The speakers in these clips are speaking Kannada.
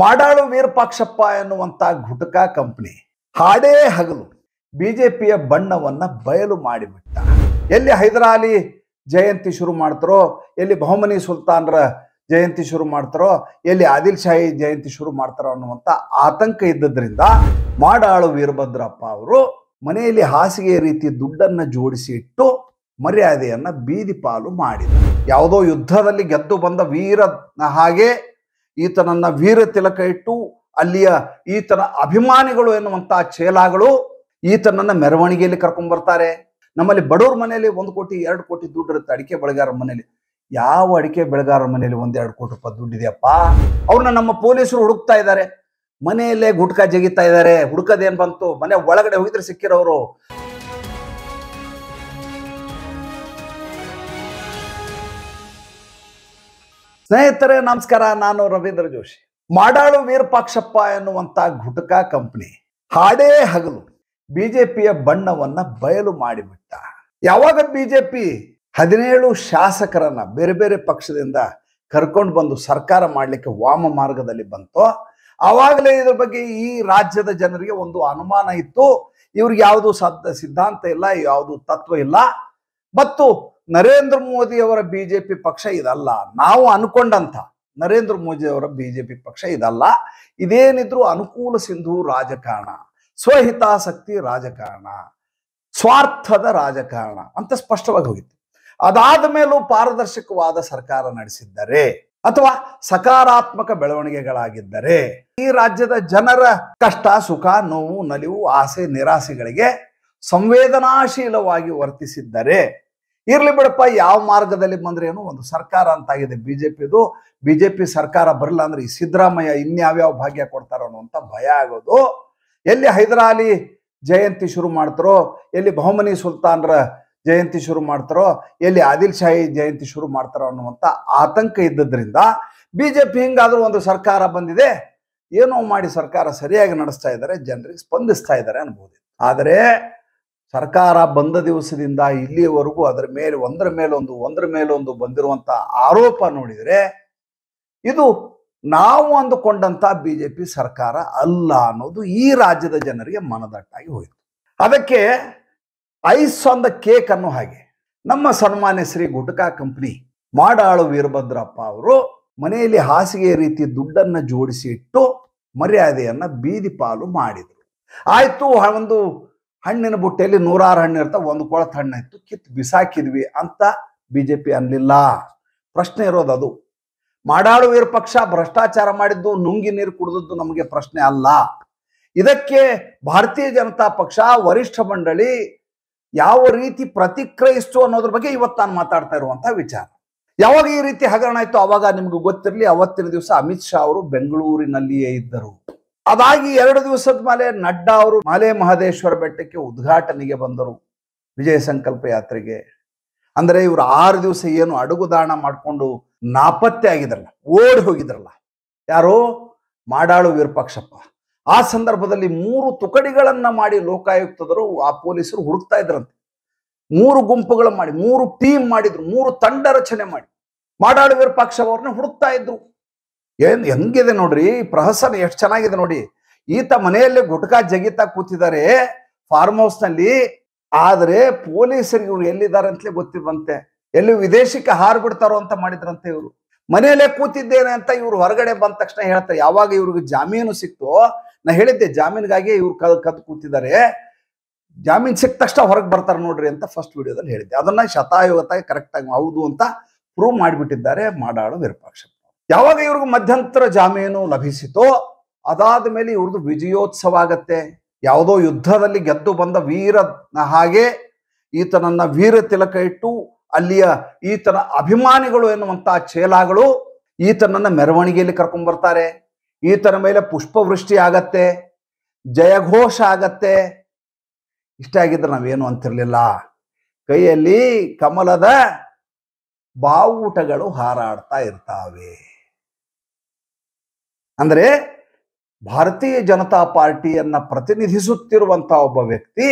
ಮಾಡಾಳು ವೀರಪಾಕ್ಷಪ್ಪ ಎನ್ನುವಂಥ ಘುಟಕ ಕಂಪ್ನಿ ಹಾಡೇ ಹಗಲು ಬಿಜೆಪಿಯ ಬಣ್ಣವನ್ನ ಬಯಲು ಮಾಡಿಬಿಟ್ಟ ಎಲ್ಲಿ ಹೈದರಾಲಿ ಜಯಂತಿ ಶುರು ಮಾಡ್ತಾರೋ ಎಲ್ಲಿ ಬಹುಮನಿ ಸುಲ್ತಾನ್ರ ಜಯಂತಿ ಶುರು ಮಾಡ್ತಾರೋ ಎಲ್ಲಿ ಆದಿಲ್ ಶಾಹಿ ಜಯಂತಿ ಶುರು ಮಾಡ್ತಾರೋ ಅನ್ನುವಂಥ ಆತಂಕ ಇದ್ದದ್ರಿಂದ ಮಾಡಾಳು ವೀರಭದ್ರಪ್ಪ ಅವರು ಮನೆಯಲ್ಲಿ ಹಾಸಿಗೆ ರೀತಿ ದುಡ್ಡನ್ನು ಜೋಡಿಸಿ ಇಟ್ಟು ಮರ್ಯಾದೆಯನ್ನು ಬೀದಿ ಪಾಲು ಮಾಡಿದರು ಯಾವುದೋ ಯುದ್ಧದಲ್ಲಿ ಗೆದ್ದು ಬಂದ ವೀರ ಹಾಗೆ ಈತನನ್ನ ವೀರ ತಿಲಕ ಇಟ್ಟು ಅಲ್ಲಿಯ ಈತನ ಅಭಿಮಾನಿಗಳು ಎನ್ನುವಂತಹ ಚೇಲಾಗಳು ಈತನನ್ನ ಮೆರವಣಿಗೆಯಲ್ಲಿ ಕರ್ಕೊಂಡ್ ಬರ್ತಾರೆ ನಮ್ಮಲ್ಲಿ ಬಡವ್ರ ಮನೆಯಲ್ಲಿ ಒಂದು ಕೋಟಿ ಎರಡು ಕೋಟಿ ದುಡ್ಡು ಇರುತ್ತೆ ಅಡಿಕೆ ಬೆಳಗಾರ ಮನೆಯಲ್ಲಿ ಯಾವ ಅಡಿಕೆ ಬೆಳೆಗಾರರ ಮನೇಲಿ ಒಂದೆರಡು ಕೋಟಿ ರೂಪಾಯಿ ದುಡ್ಡಿದೆಯಪ್ಪ ಅವ್ರನ್ನ ನಮ್ಮ ಪೊಲೀಸರು ಹುಡುಕ್ತಾ ಇದ್ದಾರೆ ಮನೆಯಲ್ಲೇ ಗುಟ್ಕಾ ಜಗಿತಾ ಇದ್ದಾರೆ ಹುಡುಕದೇನ್ ಬಂತು ಮನೆ ಒಳಗಡೆ ಹೋಗಿದ್ರೆ ಸಿಕ್ಕಿರೋರು ಸ್ನೇಹಿತರೆ ನಮಸ್ಕಾರ ನಾನು ರವೀಂದ್ರ ಜೋಶಿ ಮಾಡಾಳು ವೀರಪಾಕ್ಷಪ್ಪ ಎನ್ನುವಂತ ಗುಟಕಾ ಕಂಪ್ನಿ ಹಾಡೇ ಹಗಲು ಬಿಜೆಪಿಯ ಬಣ್ಣವನ್ನ ಬಯಲು ಮಾಡಿಬಿಟ್ಟ ಯಾವಾಗ ಬಿಜೆಪಿ ಹದಿನೇಳು ಶಾಸಕರನ್ನ ಬೇರೆ ಬೇರೆ ಪಕ್ಷದಿಂದ ಕರ್ಕೊಂಡು ಬಂದು ಸರ್ಕಾರ ಮಾಡ್ಲಿಕ್ಕೆ ವಾಮ ಮಾರ್ಗದಲ್ಲಿ ಬಂತೋ ಆವಾಗಲೇ ಇದ್ರ ಬಗ್ಗೆ ಈ ರಾಜ್ಯದ ಜನರಿಗೆ ಒಂದು ಅನುಮಾನ ಇತ್ತು ಇವ್ರಿಗೆ ಯಾವುದು ಸಿದ್ಧಾಂತ ಇಲ್ಲ ಯಾವುದು ತತ್ವ ಇಲ್ಲ ಮತ್ತು ನರೇಂದ್ರ ಮೋದಿ ಅವರ ಬಿಜೆಪಿ ಪಕ್ಷ ಇದಲ್ಲ ನಾವು ಅನ್ಕೊಂಡಂತ ನರೇಂದ್ರ ಮೋದಿ ಅವರ ಬಿಜೆಪಿ ಪಕ್ಷ ಇದಲ್ಲ ಇದೇನಿದ್ರು ಅನುಕೂಲ ಸಿಂಧು ರಾಜಕಾರಣ ಸ್ವಹಿತಾಸಕ್ತಿ ರಾಜಕಾರಣ ಸ್ವಾರ್ಥದ ರಾಜಕಾರಣ ಅಂತ ಸ್ಪಷ್ಟವಾಗಿ ಹೋಗಿತ್ತು ಅದಾದ ಮೇಲೂ ಪಾರದರ್ಶಕವಾದ ಸರ್ಕಾರ ನಡೆಸಿದ್ದರೆ ಅಥವಾ ಸಕಾರಾತ್ಮಕ ಬೆಳವಣಿಗೆಗಳಾಗಿದ್ದರೆ ಈ ರಾಜ್ಯದ ಜನರ ಕಷ್ಟ ಸುಖ ನೋವು ನಲಿವು ಆಸೆ ನಿರಾಸೆಗಳಿಗೆ ಸಂವೇದನಾಶೀಲವಾಗಿ ವರ್ತಿಸಿದ್ದರೆ ಇರ್ಲಿ ಬಿಡಪ್ಪ ಯಾವ ಮಾರ್ಗದಲ್ಲಿ ಬಂದ್ರೇನು ಒಂದು ಸರ್ಕಾರ ಅಂತಾಗಿದೆ ಬಿಜೆಪಿದು ಬಿಜೆಪಿ ಸರ್ಕಾರ ಬರಲ್ಲ ಅಂದ್ರೆ ಈ ಸಿದ್ದರಾಮಯ್ಯ ಇನ್ಯಾವ್ಯಾವ ಭಾಗ್ಯ ಕೊಡ್ತಾರೋ ಅಂತ ಭಯ ಆಗೋದು ಎಲ್ಲಿ ಹೈದರಾಲಿ ಜಯಂತಿ ಶುರು ಮಾಡ್ತಾರೋ ಎಲ್ಲಿ ಬಹುಮನಿ ಸುಲ್ತಾನ್ರ ಜಯಂತಿ ಶುರು ಮಾಡ್ತಾರೋ ಎಲ್ಲಿ ಆದಿಲ್ ಶಾಹಿ ಜಯಂತಿ ಶುರು ಮಾಡ್ತಾರೋ ಅನ್ನುವಂಥ ಆತಂಕ ಇದ್ದದ್ರಿಂದ ಬಿಜೆಪಿ ಹಿಂಗಾದ್ರೂ ಒಂದು ಸರ್ಕಾರ ಬಂದಿದೆ ಏನೋ ಮಾಡಿ ಸರ್ಕಾರ ಸರಿಯಾಗಿ ನಡೆಸ್ತಾ ಇದ್ದಾರೆ ಜನರಿಗೆ ಸ್ಪಂದಿಸ್ತಾ ಇದ್ದಾರೆ ಅನ್ಬೋದಿತ್ತು ಆದರೆ ಸರ್ಕಾರ ಬಂದ ದಿವಸದಿಂದ ಇಲ್ಲಿಯವರೆಗೂ ಅದರ ಮೇಲೆ ಒಂದರ ಮೇಲೊಂದು ಒಂದರ ಮೇಲೊಂದು ಬಂದಿರುವಂಥ ಆರೋಪ ನೋಡಿದರೆ ಇದು ನಾವು ಅಂದುಕೊಂಡಂಥ ಬಿ ಜೆ ಪಿ ಸರ್ಕಾರ ಅಲ್ಲ ಅನ್ನೋದು ಈ ರಾಜ್ಯದ ಜನರಿಗೆ ಮನದಟ್ಟಾಗಿ ಹೋಯಿತು ಅದಕ್ಕೆ ಐಸ್ ಆನ್ ದ ಕೇಕ್ ಅನ್ನು ಹಾಗೆ ನಮ್ಮ ಸನ್ಮಾನ್ಯ ಶ್ರೀ ಗುಟಕಾ ಕಂಪ್ನಿ ಮಾಡಾಳು ವೀರಭದ್ರಪ್ಪ ಅವರು ಮನೆಯಲ್ಲಿ ಹಾಸಿಗೆ ರೀತಿ ದುಡ್ಡನ್ನು ಜೋಡಿಸಿ ಇಟ್ಟು ಮರ್ಯಾದೆಯನ್ನು ಬೀದಿ ಪಾಲು ಮಾಡಿದರು ಆಯಿತು ಒಂದು ಹಣ್ಣಿನ ಬುಟ್ಟೆಯಲ್ಲಿ ನೂರಾರು ಹಣ್ಣು ಇರ್ತಾವೆ ಒಂದು ಕೊಳತ್ ಹಣ್ಣು ಇತ್ತು ಕಿತ್ತು ಬಿಸಾಕಿದ್ವಿ ಅಂತ ಬಿ ಜೆ ಪಿ ಅನ್ನಲಿಲ್ಲ ಪ್ರಶ್ನೆ ಇರೋದು ಅದು ಮಾಡಾಳುವೀರ ಪಕ್ಷ ಭ್ರಷ್ಟಾಚಾರ ಮಾಡಿದ್ದು ನುಂಗಿ ನೀರು ಕುಡಿದದ್ದು ನಮಗೆ ಪ್ರಶ್ನೆ ಅಲ್ಲ ಇದಕ್ಕೆ ಭಾರತೀಯ ಜನತಾ ಪಕ್ಷ ವರಿಷ್ಠ ಮಂಡಳಿ ಯಾವ ರೀತಿ ಪ್ರತಿಕ್ರಿಯಿಸ್ತು ಅನ್ನೋದ್ರ ಬಗ್ಗೆ ಇವತ್ತು ನಾನು ಮಾತಾಡ್ತಾ ಇರುವಂತಹ ವಿಚಾರ ಯಾವಾಗ ಈ ರೀತಿ ಹಗರಣ ಆಯ್ತು ಅವಾಗ ನಿಮ್ಗೆ ಗೊತ್ತಿರಲಿ ಅವತ್ತಿನ ದಿವಸ ಅಮಿತ್ ಶಾ ಅವರು ಬೆಂಗಳೂರಿನಲ್ಲಿಯೇ ಇದ್ದರು ಅದಾಗಿ ಎರಡು ದಿವಸದ ಮೇಲೆ ನಡ್ಡಾ ಅವರು ಮಾಲೆ ಮಹದೇಶ್ವರ ಬೆಟ್ಟಕ್ಕೆ ಉದ್ಘಾಟನೆಗೆ ಬಂದರು ವಿಜಯ ಸಂಕಲ್ಪ ಯಾತ್ರೆಗೆ ಅಂದ್ರೆ ಇವರು ಆರು ದಿವಸ ಏನು ಅಡುಗುದಾಣ ಮಾಡಿಕೊಂಡು ನಾಪತ್ತೆ ಆಗಿದ್ರಲ್ಲ ಓಡಿ ಹೋಗಿದ್ರಲ್ಲ ಯಾರೋ ಮಾಡಾಳು ವಿರೂಪಾಕ್ಷಪ್ಪ ಆ ಸಂದರ್ಭದಲ್ಲಿ ಮೂರು ತುಕಡಿಗಳನ್ನ ಮಾಡಿ ಲೋಕಾಯುಕ್ತದರು ಆ ಪೊಲೀಸರು ಹುಡುಕ್ತಾ ಇದ್ರಂತೆ ಮೂರು ಗುಂಪುಗಳ ಮಾಡಿ ಮೂರು ಟೀಮ್ ಮಾಡಿದ್ರು ಮೂರು ತಂಡ ರಚನೆ ಮಾಡಿ ಮಾಡಾಳು ವಿರೂಪಾಕ್ಷಪ್ಪ ಅವ್ರನ್ನ ಹುಡುಕ್ತಾ ಇದ್ರು ಏನ್ ಹೆಂಗಿದೆ ನೋಡ್ರಿ ಪ್ರಹಸನ ಎಷ್ಟು ಚೆನ್ನಾಗಿದೆ ನೋಡಿ ಈತ ಮನೆಯಲ್ಲಿ ಗುಟ್ಕಾ ಜಗಿತಾ ಕೂತಿದ್ದಾರೆ ಫಾರ್ಮ್ ಹೌಸ್ ನಲ್ಲಿ ಆದ್ರೆ ಪೊಲೀಸರಿಗೆ ಇವ್ರು ಎಲ್ಲಿದ್ದಾರೆ ಅಂತಲೇ ಗೊತ್ತಿರುವಂತೆ ಎಲ್ಲಿ ವಿದೇಶಕ್ಕೆ ಹಾರ್ಬಿಡ್ತಾರೋ ಬಿಡ್ತಾರೋ ಅಂತ ಮಾಡಿದ್ರಂತೆ ಇವರು ಮನೆಯಲ್ಲೇ ಕೂತಿದ್ದೇನೆ ಅಂತ ಇವ್ರು ಹೊರಗಡೆ ಬಂದ ತಕ್ಷಣ ಹೇಳ್ತಾರೆ ಯಾವಾಗ ಇವ್ರಿಗೆ ಜಾಮೀನು ಸಿಕ್ತೋ ನಾ ಹೇಳಿದ್ದೆ ಜಾಮೀನಿಗಾಗಿ ಇವ್ರು ಕದ್ ಕದ್ ಕೂತಿದ್ದಾರೆ ಜಾಮೀನು ಸಿಕ್ಕ ತಕ್ಷಣ ಹೊರಗೆ ಬರ್ತಾರೆ ನೋಡ್ರಿ ಅಂತ ಫಸ್ಟ್ ವಿಡಿಯೋದಲ್ಲಿ ಹೇಳಿದ್ದೆ ಅದನ್ನ ಶತಾಯುಗತಾಗಿ ಕರೆಕ್ಟ್ ಆಗಿ ಹೌದು ಅಂತ ಪ್ರೂವ್ ಮಾಡಿಬಿಟ್ಟಿದ್ದಾರೆ ಮಾಡಾಳು ವಿರಪಾಕ್ಷ ಯಾವಾಗ ಇವ್ರಿಗೂ ಮಧ್ಯಂತರ ಜಾಮೀನು ಲಭಿಸಿತೋ ಅದಾದ ಮೇಲೆ ಇವ್ರದ್ದು ವಿಜಯೋತ್ಸವ ಆಗತ್ತೆ ಯಾವುದೋ ಯುದ್ಧದಲ್ಲಿ ಗೆದ್ದು ಬಂದ ವೀರನ ಹಾಗೆ ಈತನನ್ನ ವೀರ ತಿಲಕ ಇಟ್ಟು ಅಲ್ಲಿಯ ಈತನ ಅಭಿಮಾನಿಗಳು ಎನ್ನುವಂತಹ ಚೇಲಾಗಳು ಈತನನ್ನ ಮೆರವಣಿಗೆಯಲ್ಲಿ ಕರ್ಕೊಂಡ್ ಬರ್ತಾರೆ ಈತನ ಮೇಲೆ ಪುಷ್ಪವೃಷ್ಟಿ ಆಗತ್ತೆ ಜಯಘೋಷ ಆಗತ್ತೆ ಇಷ್ಟ ಆಗಿದ್ರೆ ನಾವೇನು ಅಂತಿರ್ಲಿಲ್ಲ ಕೈಯಲ್ಲಿ ಕಮಲದ ಬಾವುಟಗಳು ಹಾರಾಡ್ತಾ ಇರ್ತಾವೆ ಅಂದರೆ ಭಾರತೀಯ ಜನತಾ ಪಾರ್ಟಿಯನ್ನ ಪ್ರತಿನಿಧಿಸುತ್ತಿರುವಂತಹ ಒಬ್ಬ ವ್ಯಕ್ತಿ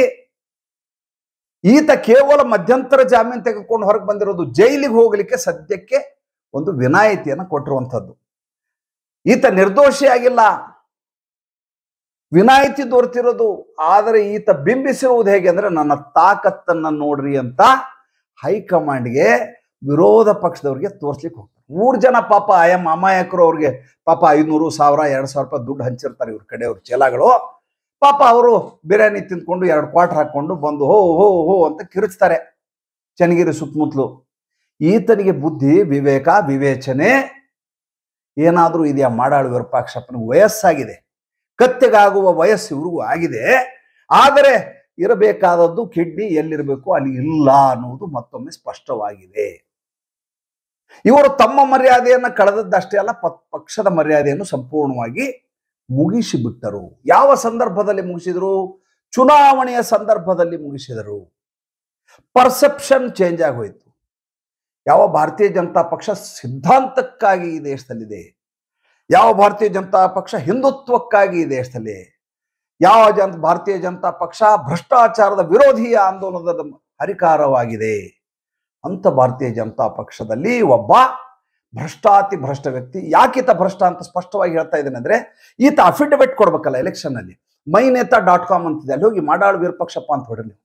ಈತ ಕೇವಲ ಮಧ್ಯಂತರ ಜಾಮೀನು ತೆಗೆದುಕೊಂಡು ಹೊರಗೆ ಬಂದಿರೋದು ಜೈಲಿಗೆ ಹೋಗಲಿಕ್ಕೆ ಸದ್ಯಕ್ಕೆ ಒಂದು ವಿನಾಯಿತಿಯನ್ನು ಕೊಟ್ಟಿರುವಂಥದ್ದು ಈತ ನಿರ್ದೋಷಿಯಾಗಿಲ್ಲ ವಿನಾಯಿತಿ ದೊರೆತಿರೋದು ಆದರೆ ಈತ ಬಿಂಬಿಸಿರುವುದು ಹೇಗೆ ಅಂದ್ರೆ ನನ್ನ ತಾಕತ್ತನ್ನ ನೋಡ್ರಿ ಅಂತ ಹೈಕಮಾಂಡ್ಗೆ ವಿರೋಧ ಪಕ್ಷದವರಿಗೆ ತೋರಿಸ್ಲಿಕ್ಕೆ ಹೋಗ್ತಾರೆ ಮೂರು ಜನ ಪಾಪ ಎಂ ಅಮಾಯಕರು ಅವ್ರಿಗೆ ಪಾಪ ಐನೂರು ಸಾವಿರ ಎರಡು ಸಾವಿರ ರೂಪಾಯಿ ದುಡ್ಡು ಹಂಚಿರ್ತಾರೆ ಇವ್ರ ಅವ್ರ ಚೇಲಾಗಳು ಪಾಪ ಅವರು ಬಿರಿಯಾನಿ ತಿಂದ್ಕೊಂಡು ಎರಡು ಕ್ವಾಟ್ರ್ ಹಾಕ್ಕೊಂಡು ಬಂದು ಹೋ ಹೋ ಹೋ ಅಂತ ಕಿರುಚ್ತಾರೆ ಚೆನ್ನಗಿರಿ ಸುತ್ತಮುತ್ತಲು ಈತನಿಗೆ ಬುದ್ಧಿ ವಿವೇಕ ವಿವೇಚನೆ ಏನಾದರೂ ಇದೆಯಾ ಮಾಡಾಳು ವಿರೂಪಾಕ್ಷಪ್ಪನ ವಯಸ್ಸಾಗಿದೆ ಕತ್ತೆಗಾಗುವ ವಯಸ್ಸು ಇವ್ರಿಗೂ ಆಗಿದೆ ಆದರೆ ಇರಬೇಕಾದದ್ದು ಕಿಡ್ನಿ ಎಲ್ಲಿರಬೇಕು ಅಲ್ಲಿ ಇಲ್ಲ ಅನ್ನುವುದು ಮತ್ತೊಮ್ಮೆ ಸ್ಪಷ್ಟವಾಗಿದೆ ಇವರು ತಮ್ಮ ಮರ್ಯಾದೆಯನ್ನು ಕಳೆದದ್ದಷ್ಟೇ ಅಲ್ಲ ಪಕ್ಷದ ಮರ್ಯಾದೆಯನ್ನು ಸಂಪೂರ್ಣವಾಗಿ ಮುಗಿಸಿಬಿಟ್ಟರು ಯಾವ ಸಂದರ್ಭದಲ್ಲಿ ಮುಗಿಸಿದರು ಚುನಾವಣೆಯ ಸಂದರ್ಭದಲ್ಲಿ ಮುಗಿಸಿದರು ಪರ್ಸೆಪ್ಷನ್ ಚೇಂಜ್ ಆಗೋಯ್ತು ಯಾವ ಭಾರತೀಯ ಜನತಾ ಪಕ್ಷ ಸಿದ್ಧಾಂತಕ್ಕಾಗಿ ಈ ದೇಶದಲ್ಲಿದೆ ಯಾವ ಭಾರತೀಯ ಜನತಾ ಪಕ್ಷ ಹಿಂದುತ್ವಕ್ಕಾಗಿ ಈ ದೇಶದಲ್ಲಿ ಯಾವ ಜನ ಭಾರತೀಯ ಜನತಾ ಪಕ್ಷ ಭ್ರಷ್ಟಾಚಾರದ ವಿರೋಧಿಯ ಆಂದೋಲನದ ಹರಿಕಾರವಾಗಿದೆ ಅಂತ ಭಾರತೀಯ ಜನತಾ ಪಕ್ಷದಲ್ಲಿ ಒಬ್ಬ ಭ್ರಷ್ಟಾತಿ ಭ್ರಷ್ಟ ವ್ಯಕ್ತಿ ಯಾಕೀತ ಭ್ರಷ್ಟ ಅಂತ ಸ್ಪಷ್ಟವಾಗಿ ಹೇಳ್ತಾ ಇದ್ದೇನೆ ಅಂದ್ರೆ ಈತ ಅಫಿಡವಿಟ್ ಕೊಡ್ಬೇಕಲ್ಲ ಎಲೆಕ್ಷನ್ ಅಲ್ಲಿ ಮೈನೇತಾ ಡಾಟ್ ಕಾಮ್ ಅಂತಿದೆ ಅಲ್ಲಿ ಹೋಗಿ ಮಾಡಾಳು ವೀರಪಕ್ಷಪ್ಪ ಅಂತ ಹೇಳಿ ನೀವು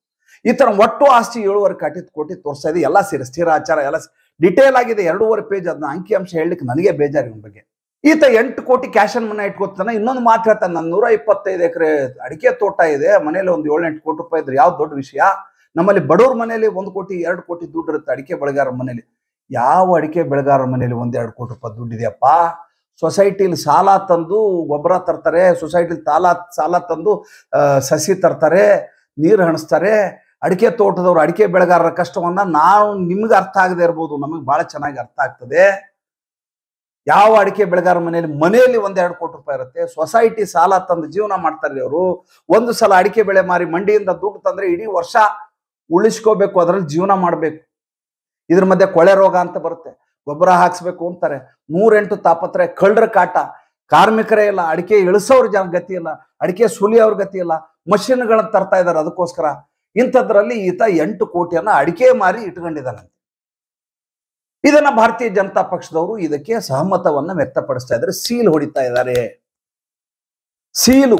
ಈತನ ಒಟ್ಟು ಆಸ್ತಿ ಏಳುವರೆ ಕಟ್ಟಿದ ಕೋಟಿ ತೋರಿಸ್ತಾ ಇದೆ ಎಲ್ಲ ಸೇರಿ ಆಚಾರ ಎಲ್ಲ ಡಿಟೇಲ್ ಆಗಿದೆ ಎರಡೂವರೆ ಪೇಜ್ ಅದನ್ನ ಅಂಕಿಅಂಶ ಹೇಳಲಿಕ್ಕೆ ನನಗೆ ಬೇಜಾರು ಇವನ ಬಗ್ಗೆ ಈತ ಎಂಟು ಕೋಟಿ ಕ್ಯಾಶ್ ಅನ್ ಮನೆ ಇಟ್ಕೋತಾನೆ ಇನ್ನೊಂದು ಮಾತು ಹೇಳ್ತಾನೆ ನನ್ನ ನೂರ ಇಪ್ಪತ್ತೈದು ಎಕರೆ ಅಡಿಕೆ ತೋಟ ಇದೆ ಮನೇಲಿ ಒಂದು ಎಂಟು ಕೋಟಿ ರೂಪಾಯಿ ಇದ್ರೆ ಯಾವ ದೊಡ್ಡ ವಿಷಯ ನಮ್ಮಲ್ಲಿ ಬಡವ್ರ ಮನೆಯಲ್ಲಿ ಒಂದು ಕೋಟಿ ಎರಡು ಕೋಟಿ ದುಡ್ಡು ಇರುತ್ತೆ ಅಡಿಕೆ ಬೆಳೆಗಾರರ ಮನೆಯಲ್ಲಿ ಯಾವ ಅಡಿಕೆ ಬೆಳೆಗಾರರ ಮನೇಲಿ ಒಂದೆರಡು ಕೋಟಿ ರೂಪಾಯಿ ದುಡ್ಡಿದೆಯಪ್ಪ ಸೊಸೈಟಿಲಿ ಸಾಲ ತಂದು ಗೊಬ್ಬರ ತರ್ತಾರೆ ಸೊಸೈಟಿಲಿ ತಾಲ ಸಾಲ ತಂದು ಸಸಿ ತರ್ತಾರೆ ನೀರು ಹಣಿಸ್ತಾರೆ ಅಡಿಕೆ ತೋಟದವ್ರು ಅಡಿಕೆ ಬೆಳೆಗಾರರ ಕಷ್ಟವನ್ನ ನಾವು ನಿಮ್ಗೆ ಅರ್ಥ ಆಗದೆ ಇರ್ಬೋದು ನಮಗೆ ಬಹಳ ಚೆನ್ನಾಗಿ ಅರ್ಥ ಆಗ್ತದೆ ಯಾವ ಅಡಿಕೆ ಬೆಳೆಗಾರ ಮನೆಯಲ್ಲಿ ಮನೆಯಲ್ಲಿ ಒಂದೆರಡು ಕೋಟಿ ರೂಪಾಯಿ ಇರುತ್ತೆ ಸೊಸೈಟಿ ಸಾಲ ತಂದು ಜೀವನ ಮಾಡ್ತಾರೆ ಅವರು ಒಂದು ಸಲ ಅಡಿಕೆ ಬೆಳೆ ಮಾರಿ ಮಂಡಿಯಿಂದ ದುಡ್ಡು ತಂದ್ರೆ ಇಡೀ ವರ್ಷ ಉಳಿಸ್ಕೋಬೇಕು ಅದ್ರಲ್ಲಿ ಜೀವನ ಮಾಡಬೇಕು ಇದ್ರ ಮಧ್ಯೆ ಕೊಳೆ ರೋಗ ಅಂತ ಬರುತ್ತೆ ಗೊಬ್ಬರ ಹಾಕ್ಸ್ಬೇಕು ಅಂತಾರೆ ನೂರೆಂಟು ತಾಪತ್ರೆ ಕಳ್ಳರ ಕಾಟ ಕಾರ್ಮಿಕರೇ ಇಲ್ಲ ಅಡಿಕೆ ಇಳಿಸೋರ್ ಜನ ಗತಿ ಇಲ್ಲ ಅಡಿಕೆ ಸುಲಿಯವ್ರ ಗತಿ ಇಲ್ಲ ಮಷೀನ್ಗಳನ್ನ ತರ್ತಾ ಇದ್ದಾರೆ ಅದಕ್ಕೋಸ್ಕರ ಇಂಥದ್ರಲ್ಲಿ ಈತ ಎಂಟು ಕೋಟಿಯನ್ನ ಅಡಿಕೆ ಮಾರಿ ಇಟ್ಕೊಂಡಿದ್ದಾನಂತೆ ಇದನ್ನ ಭಾರತೀಯ ಜನತಾ ಪಕ್ಷದವರು ಇದಕ್ಕೆ ಸಹಮತವನ್ನ ವ್ಯಕ್ತಪಡಿಸ್ತಾ ಇದ್ದಾರೆ ಸೀಲ್ ಹೊಡಿತಾ ಇದ್ದಾರೆ ಸೀಲು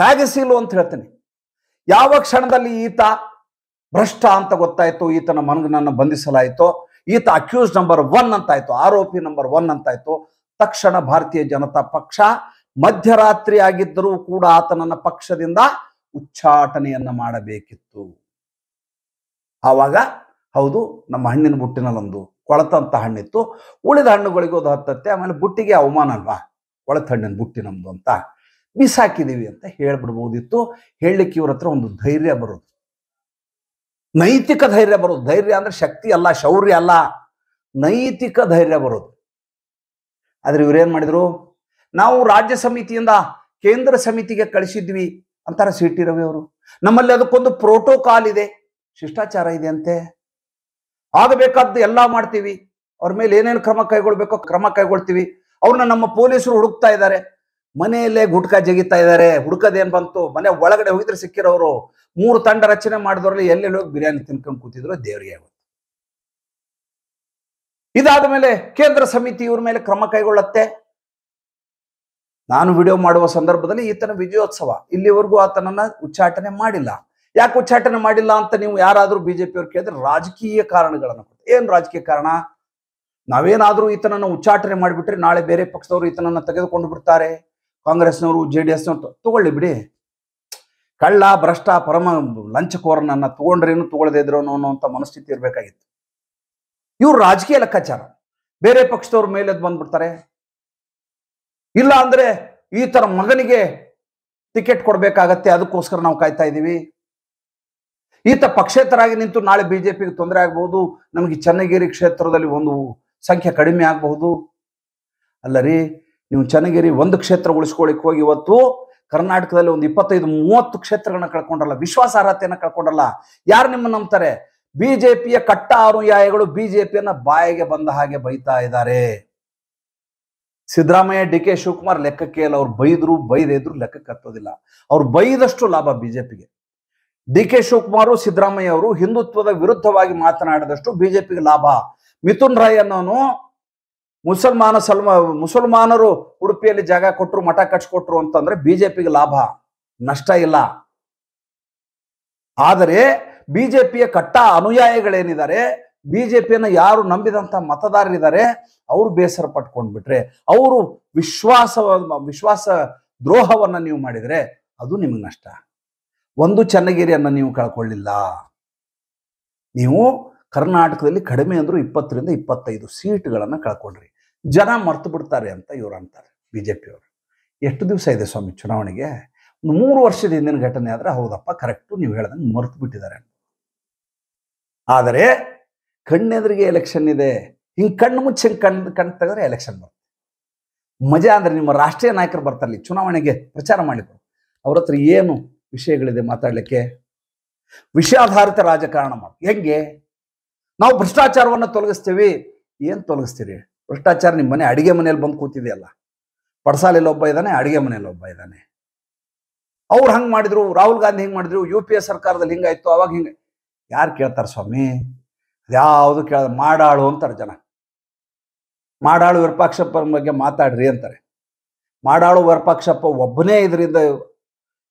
ಹೇಗೆ ಸೀಲು ಅಂತ ಹೇಳ್ತೇನೆ ಯಾವ ಕ್ಷಣದಲ್ಲಿ ಈತ ಭ್ರಷ್ಟ ಅಂತ ಗೊತ್ತಾಯ್ತು ಈತನ ಮನಗನನ್ನು ಬಂಧಿಸಲಾಯಿತು ಈತ ಅಕ್ಯೂಸ್ ನಂಬರ್ ಒನ್ ಅಂತಾಯ್ತು ಆರೋಪಿ ನಂಬರ್ ಒನ್ ಅಂತಾಯ್ತು ತಕ್ಷಣ ಭಾರತೀಯ ಜನತಾ ಪಕ್ಷ ಮಧ್ಯರಾತ್ರಿ ಆಗಿದ್ದರೂ ಕೂಡ ಆತನನ್ನ ಪಕ್ಷದಿಂದ ಉಚ್ಚಾಟನೆಯನ್ನ ಮಾಡಬೇಕಿತ್ತು ಆವಾಗ ಹೌದು ನಮ್ಮ ಹಣ್ಣಿನ ಬುಟ್ಟಿನಲ್ಲೊಂದು ಕೊಳತಂತ ಹಣ್ಣಿತ್ತು ಉಳಿದ ಹಣ್ಣುಗಳಿಗೆ ಅದು ಹತ್ತತ್ತೆ ಆಮೇಲೆ ಬುಟ್ಟಿಗೆ ಅವಮಾನ ಅಲ್ವಾ ಕೊಳತ ಹಣ್ಣಿನ ಬುಟ್ಟಿ ನಮ್ದು ಅಂತ ಬಿಸಾಕಿದೀವಿ ಅಂತ ಹೇಳ್ಬಿಡ್ಬೋದಿತ್ತು ಹೇಳಲಿಕ್ಕೆ ಇವ್ರ ಹತ್ರ ಒಂದು ಧೈರ್ಯ ಬರೋದು ನೈತಿಕ ಧೈರ್ಯ ಬರೋದು ಧೈರ್ಯ ಅಂದ್ರೆ ಶಕ್ತಿ ಅಲ್ಲ ಶೌರ್ಯ ಅಲ್ಲ ನೈತಿಕ ಧೈರ್ಯ ಬರೋದು ಆದ್ರೆ ಇವ್ರೇನ್ ಮಾಡಿದ್ರು ನಾವು ರಾಜ್ಯ ಸಮಿತಿಯಿಂದ ಕೇಂದ್ರ ಸಮಿತಿಗೆ ಕಳಿಸಿದ್ವಿ ಅಂತಾರ ಸಿ ರವಿ ಅವರು ನಮ್ಮಲ್ಲಿ ಅದಕ್ಕೊಂದು ಪ್ರೋಟೋಕಾಲ್ ಇದೆ ಶಿಷ್ಟಾಚಾರ ಇದೆ ಅಂತೆ ಆಗಬೇಕಾದ್ದು ಎಲ್ಲ ಮಾಡ್ತೀವಿ ಅವ್ರ ಮೇಲೆ ಏನೇನು ಕ್ರಮ ಕೈಗೊಳ್ಬೇಕೋ ಕ್ರಮ ಕೈಗೊಳ್ತೀವಿ ಅವ್ರನ್ನ ನಮ್ಮ ಪೊಲೀಸರು ಹುಡುಕ್ತಾ ಇದ್ದಾರೆ ಮನೆಯಲ್ಲೇ ಗುಟ್ಕ ಜಗಿತಾ ಇದ್ದಾರೆ ಹುಡುಕದೇನ್ ಬಂತು ಮನೆ ಒಳಗಡೆ ಹೋಗಿದ್ರೆ ಸಿಕ್ಕಿರೋರು ಮೂರು ತಂಡ ರಚನೆ ಮಾಡಿದವ್ರಲ್ಲಿ ಎಲ್ಲೆಲ್ಲೋ ಹೋಗಿ ಬಿರಿಯಾನಿ ತಿನ್ಕೊಂಡು ಕೂತಿದ್ರು ದೇವರಿಗೆ ಆಗುತ್ತೆ ಇದಾದ ಮೇಲೆ ಕೇಂದ್ರ ಸಮಿತಿ ಇವ್ರ ಮೇಲೆ ಕ್ರಮ ಕೈಗೊಳ್ಳುತ್ತೆ ನಾನು ವಿಡಿಯೋ ಮಾಡುವ ಸಂದರ್ಭದಲ್ಲಿ ಈತನ ವಿಜಯೋತ್ಸವ ಇಲ್ಲಿವರೆಗೂ ಆತನನ್ನ ಉಚ್ಚಾಟನೆ ಮಾಡಿಲ್ಲ ಯಾಕೆ ಉಚ್ಚಾಟನೆ ಮಾಡಿಲ್ಲ ಅಂತ ನೀವು ಯಾರಾದರೂ ಬಿಜೆಪಿಯವ್ರು ಕೇಳಿದ್ರೆ ರಾಜಕೀಯ ಕಾರಣಗಳನ್ನು ಏನು ರಾಜಕೀಯ ಕಾರಣ ನಾವೇನಾದರೂ ಈತನನ್ನು ಉಚ್ಚಾಟನೆ ಮಾಡಿಬಿಟ್ರೆ ನಾಳೆ ಬೇರೆ ಪಕ್ಷದವರು ಈತನನ್ನು ತೆಗೆದುಕೊಂಡು ಬಿಡ್ತಾರೆ ಕಾಂಗ್ರೆಸ್ನವರು ಜೆ ಡಿ ಎಸ್ನವ್ರು ತಗೊಳ್ಳಿ ಬಿಡಿ ಕಳ್ಳ ಭ್ರಷ್ಟ ಪರಮ ಲಂಚಕೋರನನ್ನ ತಗೊಂಡ್ರೇನು ತಗೊಳ್ಳದೇ ಇದ್ರು ಅನ್ನೋಂಥ ಮನಸ್ಥಿತಿ ಇರಬೇಕಾಗಿತ್ತು ಇವ್ರು ರಾಜಕೀಯ ಲೆಕ್ಕಾಚಾರ ಬೇರೆ ಪಕ್ಷದವ್ರ ಮೇಲೆ ಬಂದ್ಬಿಡ್ತಾರೆ ಇಲ್ಲ ಅಂದ್ರೆ ಈ ತರ ಮಗನಿಗೆ ಟಿಕೆಟ್ ಕೊಡ್ಬೇಕಾಗತ್ತೆ ಅದಕ್ಕೋಸ್ಕರ ನಾವು ಕಾಯ್ತಾ ಇದ್ದೀವಿ ಈತ ಪಕ್ಷೇತರಾಗಿ ನಿಂತು ನಾಳೆ ಬಿಜೆಪಿಗೆ ತೊಂದರೆ ಆಗ್ಬಹುದು ನಮಗೆ ಚನ್ನಗಿರಿ ಕ್ಷೇತ್ರದಲ್ಲಿ ಒಂದು ಸಂಖ್ಯೆ ಕಡಿಮೆ ಆಗಬಹುದು ಅಲ್ಲ ರೀ ನೀವು ಚನ್ನಗಿರಿ ಒಂದು ಕ್ಷೇತ್ರ ಉಳಿಸ್ಕೊಳ್ಳಿಕ್ ಹೋಗಿ ಇವತ್ತು ಕರ್ನಾಟಕದಲ್ಲಿ ಒಂದು ಇಪ್ಪತ್ತೈದು ಮೂವತ್ತು ಕ್ಷೇತ್ರಗಳನ್ನ ಕಳ್ಕೊಂಡ್ರಲ್ಲ ವಿಶ್ವಾಸಾರ್ಹತೆಯನ್ನು ಕಳ್ಕೊಂಡ್ರಲ್ಲ ಯಾರು ನಿಮ್ಮನ್ನು ನಂಬ್ತಾರೆ ಬಿಜೆಪಿಯ ಕಟ್ಟ ಅನುಯಾಯಿಗಳು ಬಿಜೆಪಿಯನ್ನ ಬಾಯಿಗೆ ಬಂದ ಹಾಗೆ ಬೈತಾ ಇದ್ದಾರೆ ಸಿದ್ದರಾಮಯ್ಯ ಡಿ ಕೆ ಶಿವಕುಮಾರ್ ಲೆಕ್ಕಕ್ಕೆ ಇಲ್ಲ ಅವ್ರು ಬೈದ್ರು ಬೈದೇ ಇದ್ರು ಲೆಕ್ಕಕ್ಕೆ ಹತ್ತೋದಿಲ್ಲ ಅವ್ರು ಬೈದಷ್ಟು ಲಾಭ ಬಿಜೆಪಿಗೆ ಡಿ ಕೆ ಶಿವಕುಮಾರ್ ಸಿದ್ದರಾಮಯ್ಯ ಅವರು ಹಿಂದುತ್ವದ ವಿರುದ್ಧವಾಗಿ ಮಾತನಾಡಿದಷ್ಟು ಬಿಜೆಪಿಗೆ ಲಾಭ ಮಿಥುನ್ ರಾಯ್ ಅನ್ನೋನು ಮುಸಲ್ಮಾನ ಸಲ್ಮ ಮುಸಲ್ಮಾನರು ಉಡುಪಿಯಲ್ಲಿ ಜಾಗ ಕೊಟ್ಟರು ಮಠ ಕಟ್ಸಿಕೊಟ್ರು ಅಂತಂದ್ರೆ ಬಿಜೆಪಿಗೆ ಲಾಭ ನಷ್ಟ ಇಲ್ಲ ಆದರೆ ಬಿಜೆಪಿಯ ಕಟ್ಟ ಅನುಯಾಯಿಗಳೇನಿದ್ದಾರೆ ಬಿಜೆಪಿಯನ್ನು ಯಾರು ನಂಬಿದಂತ ಮತದಾರರಿದ್ದಾರೆ ಅವರು ಬೇಸರ ಪಟ್ಕೊಂಡ್ಬಿಟ್ರೆ ಅವರು ವಿಶ್ವಾಸ ವಿಶ್ವಾಸ ದ್ರೋಹವನ್ನು ನೀವು ಮಾಡಿದರೆ ಅದು ನಿಮಗೆ ನಷ್ಟ ಒಂದು ಚನ್ನಗಿರಿಯನ್ನು ನೀವು ಕಳ್ಕೊಳ್ಳಿಲ್ಲ ನೀವು ಕರ್ನಾಟಕದಲ್ಲಿ ಕಡಿಮೆ ಅಂದರೂ ಇಪ್ಪತ್ತರಿಂದ ಇಪ್ಪತ್ತೈದು ಸೀಟ್ಗಳನ್ನು ಕಳ್ಕೊಂಡ್ರಿ ಜನ ಮರ್ತು ಬಿಡ್ತಾರೆ ಅಂತ ಇವ್ರು ಅಂತಾರೆ ಬಿ ಜೆ ಪಿಯವರು ಎಷ್ಟು ದಿವಸ ಇದೆ ಸ್ವಾಮಿ ಚುನಾವಣೆಗೆ ಒಂದು ಮೂರು ವರ್ಷದ ಹಿಂದಿನ ಘಟನೆ ಆದರೆ ಹೌದಪ್ಪ ಕರೆಕ್ಟು ನೀವು ಹೇಳ್ದಂಗೆ ಮರ್ತು ಬಿಟ್ಟಿದ್ದಾರೆ ಆದರೆ ಕಣ್ಣೆದುರಿಗೆ ಎಲೆಕ್ಷನ್ ಇದೆ ಹಿಂಗೆ ಕಣ್ಣು ಮುಚ್ಚಿ ಹಿಂಗೆ ಕಣ್ಣು ಕಣ್ಣು ತೆಗೆದ್ರೆ ಎಲೆಕ್ಷನ್ ಬರುತ್ತೆ ಮಜಾ ಅಂದರೆ ನಿಮ್ಮ ರಾಷ್ಟ್ರೀಯ ನಾಯಕರು ಬರ್ತಾರಲ್ಲಿ ಚುನಾವಣೆಗೆ ಪ್ರಚಾರ ಮಾಡಿದ್ರು ಅವ್ರ ಹತ್ರ ಏನು ವಿಷಯಗಳಿದೆ ಮಾತಾಡಲಿಕ್ಕೆ ವಿಷಯಾಧಾರಿತ ರಾಜಕಾರಣ ಮಾಡಿ ಹೆಂಗೆ ನಾವು ಭ್ರಷ್ಟಾಚಾರವನ್ನು ತೊಲಗಿಸ್ತೀವಿ ಏನು ತೊಲಗಿಸ್ತೀರಿ ಭ್ರಷ್ಟಾಚಾರ ನಿಮ್ಮ ಮನೆ ಅಡುಗೆ ಮನೇಲಿ ಬಂದು ಕೂತಿದೆಯಲ್ಲ ಪಡ್ಸಾಲೆಯಲ್ಲಿ ಒಬ್ಬ ಇದ್ದಾನೆ ಅಡುಗೆ ಮನೇಲಿ ಒಬ್ಬ ಇದ್ದಾನೆ ಅವ್ರು ಹಂಗೆ ಮಾಡಿದ್ರು ರಾಹುಲ್ ಗಾಂಧಿ ಹಿಂಗೆ ಮಾಡಿದ್ರು ಯು ಪಿ ಎ ಸರ್ಕಾರದಲ್ಲಿ ಹಿಂಗಾಯ್ತು ಅವಾಗ ಹಿಂಗೆ ಯಾರು ಕೇಳ್ತಾರೆ ಸ್ವಾಮಿ ಯಾವುದು ಕೇಳ ಮಾಡಾಳು ಅಂತಾರೆ ಜನ ಮಾಡಾಳು ವಿರಪಾಕ್ಷಪ್ಪ ಬಗ್ಗೆ ಮಾತಾಡ್ರಿ ಅಂತಾರೆ ಮಾಡಾಳು ವಿರಪಾಕ್ಷಪ್ಪ ಒಬ್ಬನೇ ಇದರಿಂದ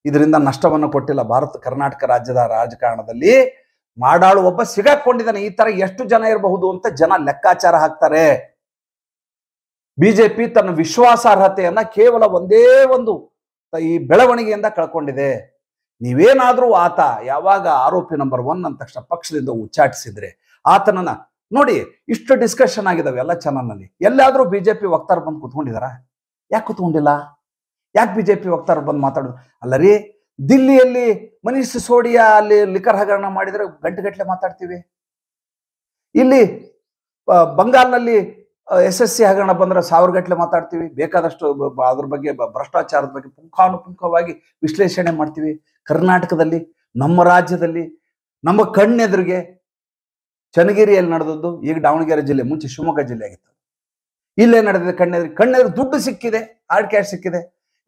ಇದರಿಂದ ನಷ್ಟವನ್ನು ಕೊಟ್ಟಿಲ್ಲ ಭಾರತ ಕರ್ನಾಟಕ ರಾಜ್ಯದ ರಾಜಕಾರಣದಲ್ಲಿ ಮಾಡಾಳು ಒಬ್ಬ ಸಿಗಾಕೊಂಡಿದ್ದಾನೆ ಈ ಥರ ಎಷ್ಟು ಜನ ಇರಬಹುದು ಅಂತ ಜನ ಲೆಕ್ಕಾಚಾರ ಹಾಕ್ತಾರೆ ಬಿಜೆಪಿ ತನ್ನ ವಿಶ್ವಾಸಾರ್ಹತೆಯನ್ನ ಕೇವಲ ಒಂದೇ ಒಂದು ಈ ಬೆಳವಣಿಗೆಯಿಂದ ಕಳ್ಕೊಂಡಿದೆ ನೀವೇನಾದ್ರೂ ಆತ ಯಾವಾಗ ಆರೋಪಿ ನಂಬರ್ ಒನ್ ಅಂದ ತಕ್ಷಣ ಪಕ್ಷದಿಂದ ಉಚ್ಚಾಟಿಸಿದ್ರೆ ಆತನನ್ನ ನೋಡಿ ಇಷ್ಟು ಡಿಸ್ಕಷನ್ ಆಗಿದಾವೆ ಎಲ್ಲ ಚಾನಲ್ನಲ್ಲಿ ಎಲ್ಲಾದರೂ ಬಿಜೆಪಿ ವಕ್ತಾರ ಬಂದು ಕುತ್ಕೊಂಡಿದಾರ ಯಾಕೆ ಕುತ್ಕೊಂಡಿಲ್ಲ ಯಾಕೆ ಬಿಜೆಪಿ ವಕ್ತಾರ ಬಂದು ಮಾತಾಡೋದು ಅಲ್ಲ ರೀ ದಿಲ್ಲಿಯಲ್ಲಿ ಮನೀಶ್ ಸಿಸೋಡಿಯಾ ಅಲ್ಲಿ ಲಿಖರ್ ಹಗರಣ ಮಾಡಿದ್ರೆ ಗಂಟೆಗಟ್ಟಲೆ ಮಾತಾಡ್ತೀವಿ ಇಲ್ಲಿ ಬಂಗಾಲ್ನಲ್ಲಿ ಎಸ್ ಎಸ್ ಸಿ ಬಂದ್ರೆ ಸಾವಿರ ಸಾವಿರಗಟ್ಟಲೆ ಮಾತಾಡ್ತೀವಿ ಬೇಕಾದಷ್ಟು ಅದ್ರ ಬಗ್ಗೆ ಭ್ರಷ್ಟಾಚಾರದ ಬಗ್ಗೆ ಪುಂಖಾನುಪುಂಖವಾಗಿ ವಿಶ್ಲೇಷಣೆ ಮಾಡ್ತೀವಿ ಕರ್ನಾಟಕದಲ್ಲಿ ನಮ್ಮ ರಾಜ್ಯದಲ್ಲಿ ನಮ್ಮ ಕಣ್ಣೆದುರಿಗೆ ಚನ್ನಗಿರಿಯಲ್ಲಿ ನಡೆದದ್ದು ಈಗ ದಾವಣಗೆರೆ ಜಿಲ್ಲೆ ಮುಂಚೆ ಶಿವಮೊಗ್ಗ ಜಿಲ್ಲೆ ಆಗಿತ್ತು ಇಲ್ಲೇ ನಡೆದಿದೆ ಕಣ್ಣೆದುರು ಕಣ್ಣೆದುರು ದುಡ್ಡು ಸಿಕ್ಕಿದೆ ಹಾರ್ಡ್ ಕ್ಯಾಶ್ ಸಿಕ್ಕಿದೆ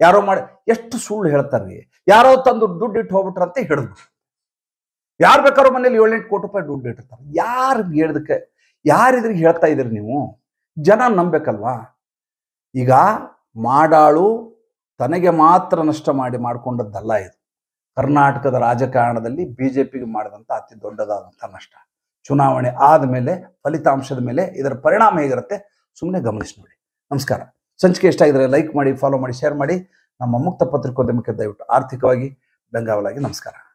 ಯಾರೋ ಮಾಡಿ ಎಷ್ಟು ಸುಳ್ಳು ಹೇಳ್ತಾರೆ ಯಾರೋ ತಂದು ದುಡ್ಡು ಇಟ್ಟು ಹೋಗ್ಬಿಟ್ರ ಅಂತ ಹಿಡಿದ್ರು ಯಾರು ಬೇಕಾದ್ರೂ ಮನೇಲಿ ಏಳೆಂಟು ಕೋಟಿ ರೂಪಾಯಿ ದುಡ್ಡು ಇಟ್ಟಿರ್ತಾರೆ ಯಾರು ಹೇಳ್ದಕ್ಕೆ ಯಾರಿದ್ರಿಗೆ ಹೇಳ್ತಾ ಇದ್ರಿ ನೀವು ಜನ ನಂಬೇಕಲ್ವಾ ಈಗ ಮಾಡಾಳು ತನಗೆ ಮಾತ್ರ ನಷ್ಟ ಮಾಡಿ ಮಾಡಿಕೊಂಡದ್ದಲ್ಲ ಇದು ಕರ್ನಾಟಕದ ರಾಜಕಾರಣದಲ್ಲಿ ಬಿ ಜೆ ಪಿಗೆ ಮಾಡಿದಂಥ ಅತಿ ದೊಡ್ಡದಾದಂಥ ನಷ್ಟ ಚುನಾವಣೆ ಆದಮೇಲೆ ಫಲಿತಾಂಶದ ಮೇಲೆ ಇದರ ಪರಿಣಾಮ ಹೇಗಿರುತ್ತೆ ಸುಮ್ಮನೆ ಗಮನಿಸಿ ನೋಡಿ ನಮಸ್ಕಾರ ಸಂಚಿಕೆ ಇಷ್ಟ ಆಗಿದ್ರೆ ಲೈಕ್ ಮಾಡಿ ಫಾಲೋ ಮಾಡಿ ಶೇರ್ ಮಾಡಿ ನಮ್ಮ ಮುಕ್ತ ಪತ್ರಿಕೋದ್ಯಮಕ್ಕೆ ದಯವಿಟ್ಟು ಆರ್ಥಿಕವಾಗಿ ಬೆಂಗಾವಲಾಗಿ ನಮಸ್ಕಾರ